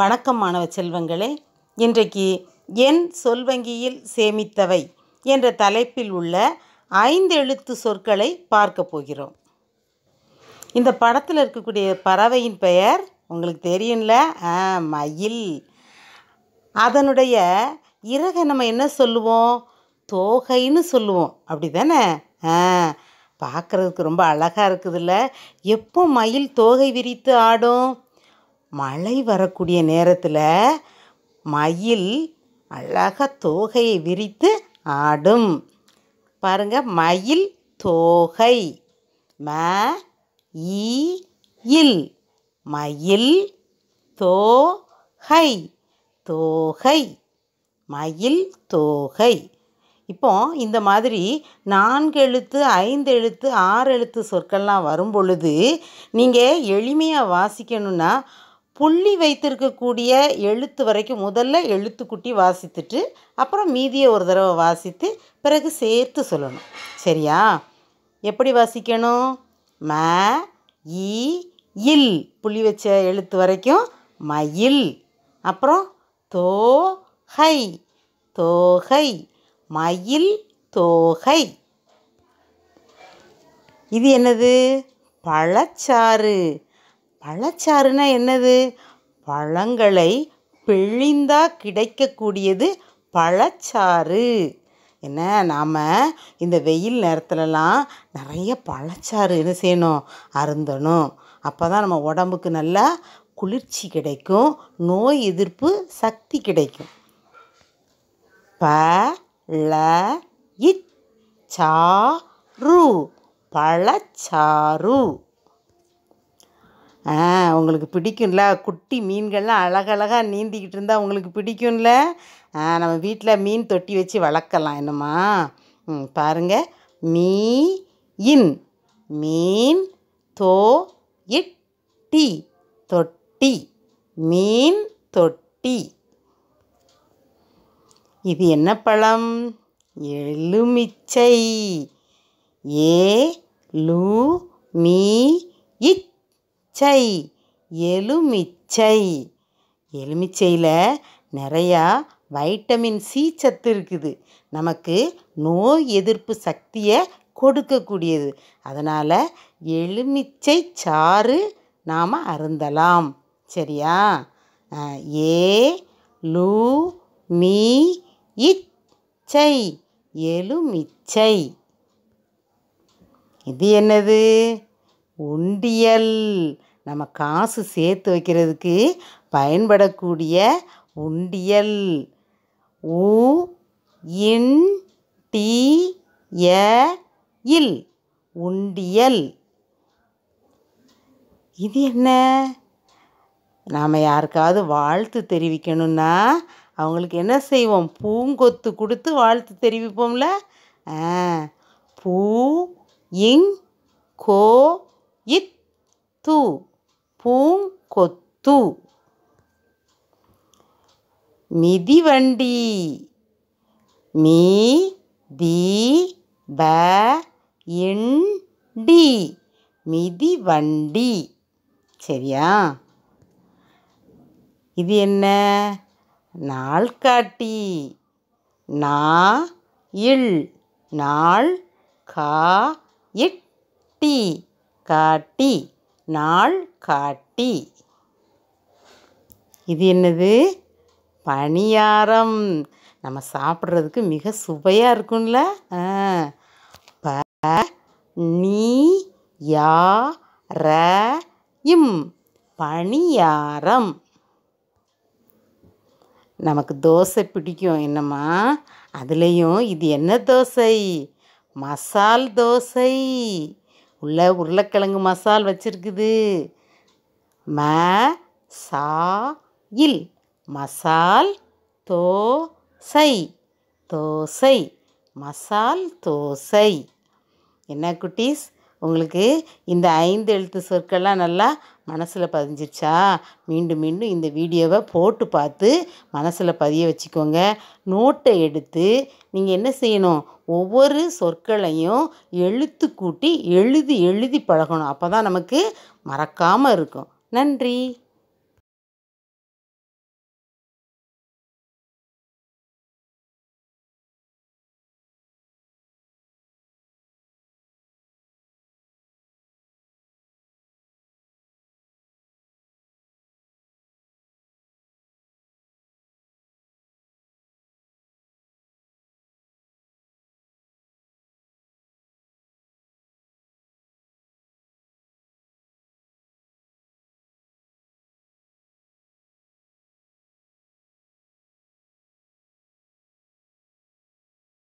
வணக்கம் மாணவ செல்வங்களே இன்றைக்கு என் சொல்வங்கியில் சேமித்தவை என்ற தலைப்பில் உள்ள ஐந்து எழுத்து சொற்களை பார்க்க போகிறோம் இந்த படத்தில் இருக்கக்கூடிய பறவையின் பெயர் உங்களுக்கு தெரியும்ல மயில் அதனுடைய இறகை நம்ம என்ன சொல்லுவோம் தோகைன்னு சொல்லுவோம் அப்படி தானே பார்க்குறதுக்கு ரொம்ப அழகாக இருக்குதுல்ல எப்போ மயில் தோகை விரித்து ஆடும் மழை வரக்கூடிய நேரத்தில் மயில் அழகாக தோகையை விரித்து ஆடும் பாருங்கள் மயில் தோகை ம ஈ இல் மயில் தோகை தோகை மயில் தோகை இப்போ இந்த மாதிரி நான்கு எழுத்து ஐந்து எழுத்து ஆறு எழுத்து சொற்கள்லாம் வரும் பொழுது நீங்கள் எளிமையாக வாசிக்கணுன்னா புள்ளி வைத்திருக்கக்கூடிய எழுத்து வரைக்கும் முதல்ல எழுத்துக்குட்டி வாசித்துட்டு அப்புறம் மீதியை ஒரு தடவை வாசித்து பிறகு சேர்த்து சொல்லணும் சரியா எப்படி வாசிக்கணும் ம இ இல் புள்ளி வச்ச எழுத்து வரைக்கும் மயில் அப்புறம் தோ ஹை தோகை மயில் தோகை இது என்னது பழச்சாறு பழச்சாறுனா என்னது பழங்களை பிழிந்தா கிடைக்கக்கூடியது பழச்சாறு என்ன நாம் இந்த வெயில் நேரத்துலலாம் நிறைய பழச்சாறு என்ன செய்யணும் அருந்தணும் அப்போ தான் நம்ம உடம்புக்கு நல்லா குளிர்ச்சி கிடைக்கும் நோய் எதிர்ப்பு சக்தி கிடைக்கும் ப ல இச்சா ரு பழச்சாறு உங்களுக்கு பிடிக்கும்ல குட்டி மீன்கள்லாம் அழகழகாக நீந்திக்கிட்டு இருந்தால் உங்களுக்கு பிடிக்கும்ல நம்ம வீட்டில் மீன் தொட்டி வச்சு வளர்க்கலாம் என்னம்மா ம் பாருங்கள் மீ இன் மீன் தோ இட்டி தொட்டி மீன் தொட்டி இது என்ன பழம் எலுமிச்சை ஏ லூ மீ இச் மிச்சை எலுமிச்சை எலுமிச்சையில் நிறையா வைட்டமின் சி சத்து இருக்குது நமக்கு நோய் எதிர்ப்பு சக்தியை கொடுக்கக்கூடியது அதனால் எலுமிச்சை சாறு நாம் அருந்தலாம் சரியா ஏ லூ மீ இச்சை எலுமிச்சை இது என்னது உண்டியல் நம்ம காசு சேர்த்து வைக்கிறதுக்கு பயன்படக்கூடிய உண்டியல் ஊ இன் டி இல் உண்டியல் இது என்ன நாம் யாருக்காவது வாழ்த்து தெரிவிக்கணும்னா அவங்களுக்கு என்ன செய்வோம் பூங்கொத்து கொடுத்து வாழ்த்து தெரிவிப்போம்ல பூ இங் கோ இத் தூ பூங்கொத்து மிதிவண்டி மீ தி ப டி மிதிவண்டி சரியா இது என்ன நாள்காட்டி நா இல் நாள் கா இட்டி காட்டி நாள் காட்டி இது என்னது பணியாரம் நம்ம சாப்பிட்றதுக்கு மிக சுவையாக இருக்கும்ல ப நீ யா ர இம் பணியாரம் நமக்கு தோசை பிடிக்கும் என்னம்மா அதுலேயும் இது என்ன தோசை மசால் தோசை உள்ளே உருளைக்கிழங்கு மசால் வச்சுருக்குது ம சா இல் மசால் தோசை தோசை மசால் தோசை என்ன குட்டீஸ் உங்களுக்கு இந்த ஐந்து எழுத்து சொற்கள்லாம் நல்லா மனசில் பதிஞ்சிருச்சா மீண்டும் மீண்டும் இந்த வீடியோவை போட்டு பார்த்து மனசில் பதிய வச்சுக்கோங்க நோட்டை எடுத்து நீங்கள் என்ன செய்யணும் ஒவ்வொரு சொற்களையும் எழுத்து கூட்டி எழுதி எழுதி பழகணும் அப்போ தான் நமக்கு மறக்காமல் இருக்கும் நன்றி